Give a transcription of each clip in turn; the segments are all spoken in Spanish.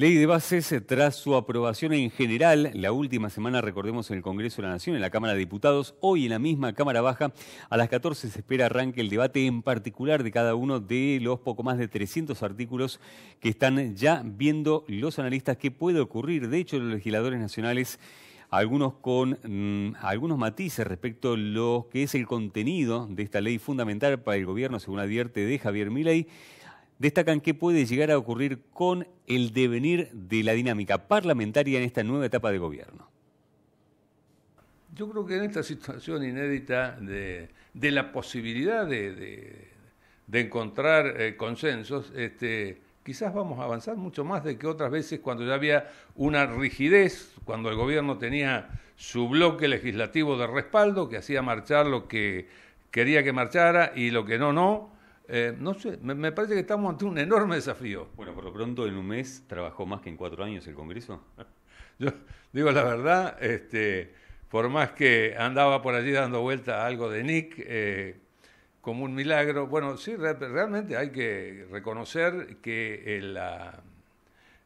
Ley de bases, tras su aprobación en general, la última semana, recordemos, en el Congreso de la Nación, en la Cámara de Diputados, hoy en la misma Cámara Baja, a las 14 se espera arranque el debate en particular de cada uno de los poco más de 300 artículos que están ya viendo los analistas qué puede ocurrir. De hecho, los legisladores nacionales algunos con mm, algunos matices respecto a lo que es el contenido de esta ley fundamental para el gobierno, según advierte de Javier Milei destacan qué puede llegar a ocurrir con el devenir de la dinámica parlamentaria en esta nueva etapa de gobierno. Yo creo que en esta situación inédita de, la posibilidad de, encontrar eh, consensos, este, quizás vamos a avanzar mucho más de que otras veces cuando ya había una rigidez, cuando el gobierno tenía su bloque legislativo de respaldo que hacía marchar lo que quería que marchara y lo que no, no eh, no sé, me, parece que estamos ante un enorme desafío. Bueno, por lo pronto en un mes trabajó más que en cuatro años el Congreso. Yo digo la verdad, este, por más que andaba por allí dando vuelta a algo de Nick, eh, como un milagro, bueno, sí, realmente hay que reconocer que eh, la,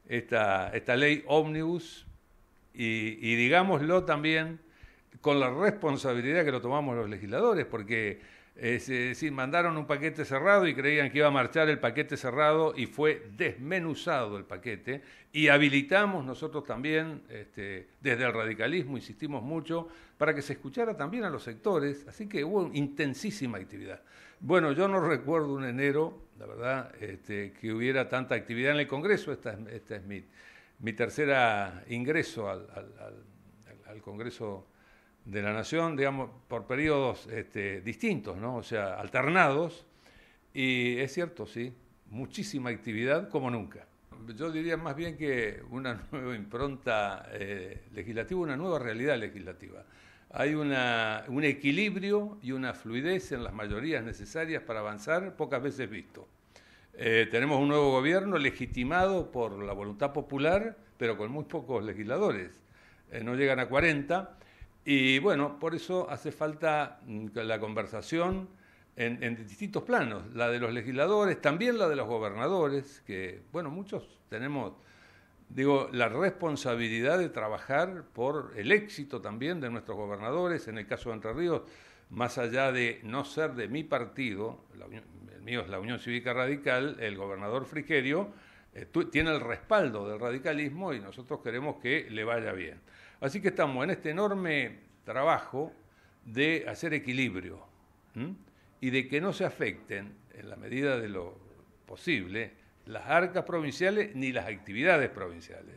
esta, esta, ley ómnibus, y digámoslo también con la responsabilidad que lo tomamos los legisladores, porque es decir, mandaron un paquete cerrado y creían que iba a marchar el paquete cerrado y fue desmenuzado el paquete. Y habilitamos nosotros también, este, desde el radicalismo, insistimos mucho, para que se escuchara también a los sectores. Así que hubo intensísima actividad. Bueno, yo no recuerdo un enero, la verdad, este, que hubiera tanta actividad en el Congreso. Esta, es mi, mi tercer ingreso al, al Congreso de la nación, digamos, por periodos este, distintos, O sea, alternados. Y es cierto, sí, muchísima actividad como nunca. Yo diría más bien que una nueva impronta eh, legislativa, una nueva realidad legislativa. Hay un equilibrio y una fluidez en las mayorías necesarias para avanzar, pocas veces visto. Eh, tenemos un nuevo gobierno legitimado por la voluntad popular, pero con muy pocos legisladores. Eh, no llegan a 40 y bueno, por eso hace falta mm, la conversación en, distintos planos, la de los legisladores, también la de los gobernadores, que bueno, muchos tenemos, digo, la responsabilidad de trabajar por el éxito también de nuestros gobernadores, en el caso de Entre Ríos, más allá de no ser de mi partido, el mío es la Unión Cívica Radical, el gobernador Frigerio, tiene el respaldo del radicalismo y nosotros queremos que le vaya bien. Así que estamos en este enorme trabajo de hacer equilibrio y de que no se afecten, en la medida de lo posible, las arcas provinciales ni las actividades provinciales.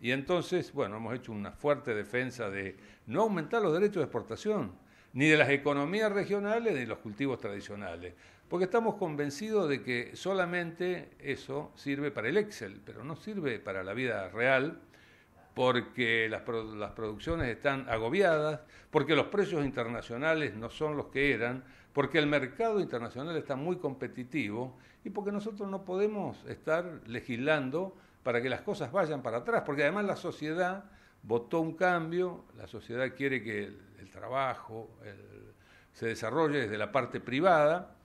Y entonces, bueno, hemos hecho una fuerte defensa de no aumentar los derechos de exportación, ni de las economías regionales, ni de los cultivos tradicionales. Porque estamos convencidos de que solamente eso sirve para el Excel, pero no sirve para la vida real, porque las, producciones están agobiadas, porque los precios internacionales no son los que eran, porque el mercado internacional está muy competitivo y porque nosotros no podemos estar legislando para que las cosas vayan para atrás, porque además la sociedad votó un cambio, la sociedad quiere que el, trabajo se desarrolle desde la parte privada,